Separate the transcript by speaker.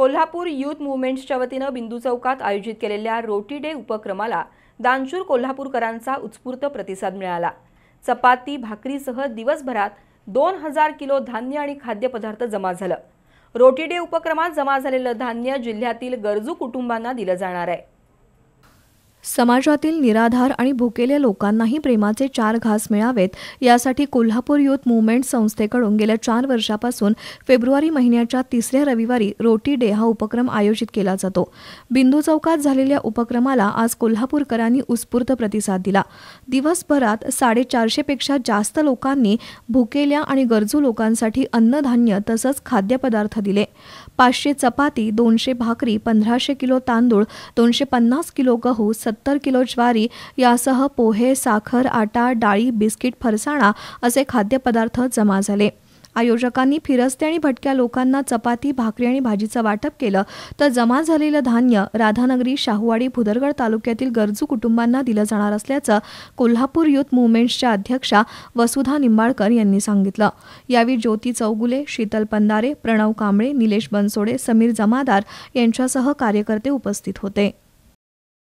Speaker 1: Kolhapur youth मुवमेंट्सच्या वतीनं बिंदू चौकात आयोजित केलेल्या रोटी डे उपक्रमाला दानशूर कोल्हापूरकरांचा उत्स्फूर्त प्रतिसाद मिळाला चपाती भाकरीसह दिवसभरात दोन हजार किलो धान्य आणि खाद्यपदार्थ जमा झालं रोटी डे उपक्रमात जमा झालेलं धान्य जिल्ह्यातील गरजू कुटुंबांना दिलं जाणार आहे
Speaker 2: समाजातील निराधार आणि भुकेल्या लोकांनाही प्रेमाचे चार घास मिळावेत यासाठी कोल्हापूर युथ मुवमेंट संस्थेकडून गेल्या चार वर्षापासून फेब्रुवारी महिन्याच्या तिसऱ्या रविवारी रोटी डे हा उपक्रम आयोजित केला जातो बिंदू चौकात झालेल्या उपक्रमाला आज कोल्हापूरकरांनी उत्स्फूर्त प्रतिसाद दिला दिवसभरात साडेचारशेपेक्षा जास्त लोकांनी भुकेल्या आणि गरजू लोकांसाठी अन्नधान्य तसंच खाद्यपदार्थ दिले पाचशे चपाती दोनशे भाकरी पंधराशे किलो तांदूळ दोनशे पन्नास किलो गहू सत्तर किलो ज्वारी यासह पोहे साखर आटा डाळी बिस्किट फरसाणा असे खाद्यपदार्थ जमा झाले आयोजकांनी फिरस्ते आणि भटक्या लोकांना चपाती भाकरी आणि भाजीचं वाटप केलं तर जमा झालेलं धान्य राधानगरी शाहूवाडी भुदरगड तालुक्यातील गरजू कुटुंबांना दिलं जाणार असल्याचं कोल्हापूर युथ मुवमेंट्सच्या अध्यक्षा वसुधा निंबाळकर यांनी सांगितलं यावेळी ज्योती चौगुले शीतल पंदारे प्रणव कांबळे निलेश बनसोडे समीर जमादार यांच्यासह कार्यकर्ते उपस्थित होते